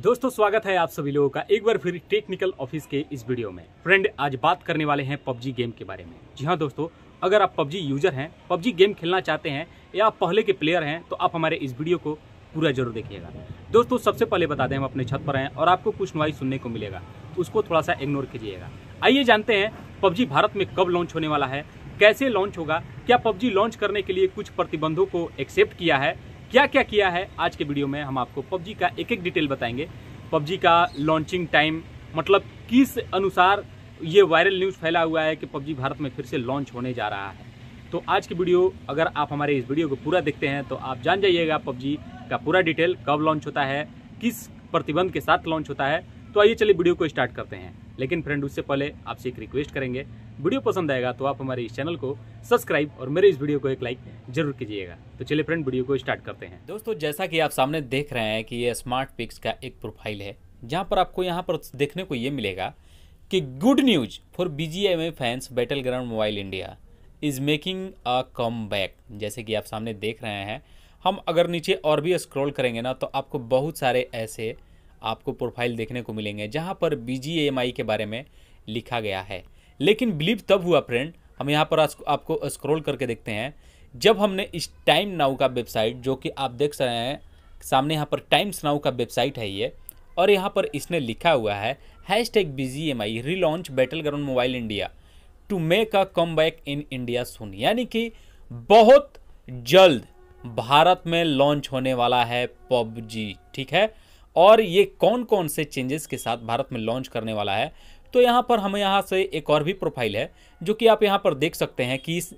दोस्तों स्वागत है आप सभी लोगों का एक बार फिर टेक्निकल ऑफिस के इस वीडियो में फ्रेंड आज बात करने वाले हैं पबजी गेम के बारे में जी हाँ दोस्तों अगर आप पबजी यूजर हैं पबजी गेम खेलना चाहते हैं या आप पहले के प्लेयर हैं तो आप हमारे इस वीडियो को पूरा जरूर देखिएगा दोस्तों सबसे पहले बता दें हम अपने छत पर हैं और आपको कुछ नुआई सुनने को मिलेगा उसको थोड़ा सा इग्नोर कीजिएगा आइए जानते हैं पबजी भारत में कब लॉन्च होने वाला है कैसे लॉन्च होगा क्या पबजी लॉन्च करने के लिए कुछ प्रतिबंधों को एक्सेप्ट किया है क्या क्या किया है आज के वीडियो में हम आपको पबजी का एक एक डिटेल बताएंगे पबजी का लॉन्चिंग टाइम मतलब किस अनुसार ये वायरल न्यूज़ फैला हुआ है कि पबजी भारत में फिर से लॉन्च होने जा रहा है तो आज की वीडियो अगर आप हमारे इस वीडियो को पूरा देखते हैं तो आप जान जाइएगा पबजी का पूरा डिटेल कब लॉन्च होता है किस प्रतिबंध के साथ लॉन्च होता है तो आइए चलिए वीडियो को स्टार्ट करते हैं लेकिन फ्रेंड उससे पहले आपसे एक रिक्वेस्ट करेंगे वीडियो पसंद आएगा तो आप हमारे इस चैनल को सब्सक्राइब और मेरे इस वीडियो को एक लाइक जरूर कीजिएगा तो चलिए फ्रेंड वीडियो को स्टार्ट करते हैं दोस्तों जैसा कि आप सामने देख रहे हैं कि ये स्मार्ट पिक्स का एक प्रोफाइल है जहाँ पर आपको यहाँ पर देखने को ये मिलेगा कि good news for B G M I fans battleground mobile India is making a comeback जैसे कि आप सामने देख रहे हैं हम अगर नीचे और भी स्क्रॉल करेंगे ना तो आपको बहुत सारे ऐसे आपको प्रोफाइल देखने को मिलेंगे जहाँ पर बी के बारे में लिखा गया है लेकिन बिलीव तब हुआ फ्रेंड हम यहाँ पर आपको स्क्रॉल करके देखते हैं जब हमने इस टाइम नाउ का वेबसाइट जो कि आप देख रहे हैं सामने यहाँ पर टाइम्स नाउ का वेबसाइट है ये और यहाँ पर इसने लिखा हुआ है hashtag B G M I launch battleground mobile India to make a comeback in India सुन यानी कि बहुत जल्द भारत में लॉन्च होने वाला है पबजी ठीक है और ये कौन कौन से चेंजेस के साथ भारत में लॉन्च करने वाला है तो यहाँ पर हमें यहाँ से एक और भी प्रोफाइल है जो कि आप यहाँ पर देख सकते हैं कि इस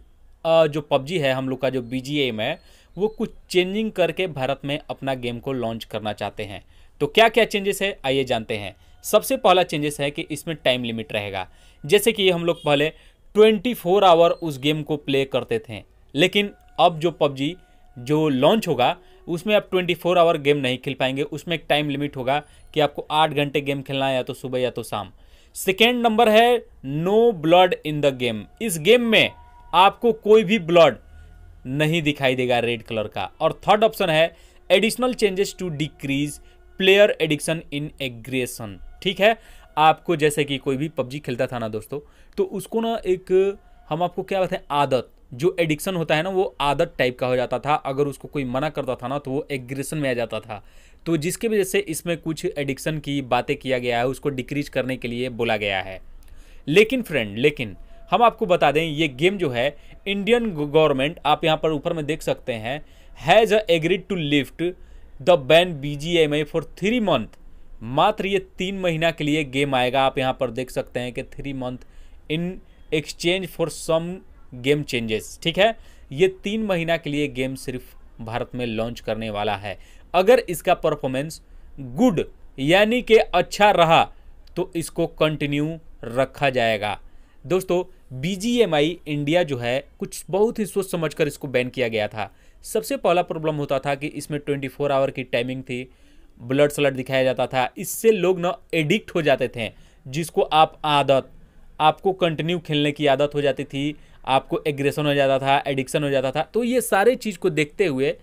जो पबजी है हम लोग का जो बी है वो कुछ चेंजिंग करके भारत में अपना गेम को लॉन्च करना चाहते हैं तो क्या क्या चेंजेस है आइए जानते हैं सबसे पहला चेंजेस है कि इसमें टाइम लिमिट रहेगा जैसे कि हम लोग पहले 24 फोर आवर उस गेम को प्ले करते थे लेकिन अब जो पबजी जो लॉन्च होगा उसमें आप 24 फोर आवर गेम नहीं खेल पाएंगे उसमें एक टाइम लिमिट होगा कि आपको आठ घंटे गेम खेलना है या तो सुबह या तो शाम सेकेंड नंबर है no blood in the game इस गेम में आपको कोई भी ब्लड नहीं दिखाई देगा रेड कलर का और थर्ड ऑप्शन है additional changes to decrease player addiction in aggression ठीक है आपको जैसे कि कोई भी पबजी खेलता था ना दोस्तों तो उसको ना एक हम आपको क्या बताएं आदत जो एडिक्शन होता है ना वो आदत टाइप का हो जाता था अगर उसको कोई मना करता था ना तो वो एग्रेशन में आ जाता था तो जिसकी वजह से इसमें कुछ एडिक्शन की बातें किया गया है उसको डिक्रीज करने के लिए बोला गया है लेकिन फ्रेंड लेकिन हम आपको बता दें ये गेम जो है इंडियन गवर्नमेंट आप यहाँ पर ऊपर में देख सकते हैं has agreed to lift the ban B G M I for three month मात्र ये तीन महीना के लिए गेम आएगा आप यहाँ पर देख सकते हैं कि three month in exchange for some game changes ठीक है ये तीन महीना के लिए गेम सिर्फ भारत में लॉन्च करने वाला है अगर इसका परफॉर्मेंस गुड यानी कि अच्छा रहा तो इसको कंटिन्यू रखा जाएगा दोस्तों बी इंडिया जो है कुछ बहुत ही सोच समझकर इसको बैन किया गया था सबसे पहला प्रॉब्लम होता था कि इसमें 24 आवर की टाइमिंग थी ब्लड स्लड दिखाया जाता था इससे लोग ना एडिक्ट हो जाते थे जिसको आप आदत आपको कंटिन्यू खेलने की आदत हो जाती थी आपको एग्रेशन हो जाता था एडिक्शन हो जाता था तो ये सारे चीज़ को देखते हुए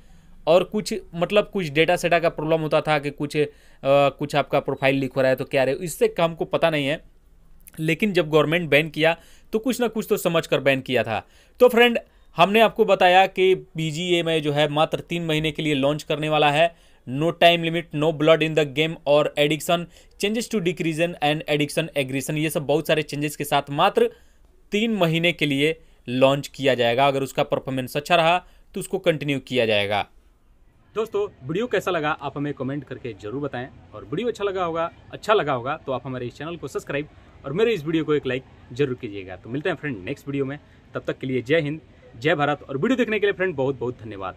और कुछ मतलब कुछ डेटा सेटा का प्रॉब्लम होता था कि कुछ आ, कुछ आपका प्रोफाइल लिख हो रहा है तो क्या रहे इससे काम को पता नहीं है लेकिन जब गवर्नमेंट बैन किया तो कुछ ना कुछ तो समझ कर बैन किया था तो फ्रेंड हमने आपको बताया कि बी में जो है मात्र तीन महीने के लिए लॉन्च करने वाला है no time limit no blood in the game और addiction changes to decrease in and addiction aggression ये सब बहुत सारे चेंजेस के साथ मात्र तीन महीने के लिए लॉन्च किया जाएगा अगर उसका परफॉर्मेंस अच्छा रहा तो उसको कंटिन्यू किया जाएगा दोस्तों वीडियो कैसा लगा आप हमें कमेंट करके जरूर बताएं और वीडियो अच्छा लगा होगा अच्छा लगा होगा तो आप हमारे इस चैनल को सब्सक्राइब और मेरे इस वीडियो को एक लाइक जरूर कीजिएगा तो मिलते हैं फ्रेंड नेक्स्ट वीडियो में तब तक के लिए जय हिंद जय भारत और वीडियो देखने के लिए फ्रेंड बहुत बहुत धन्यवाद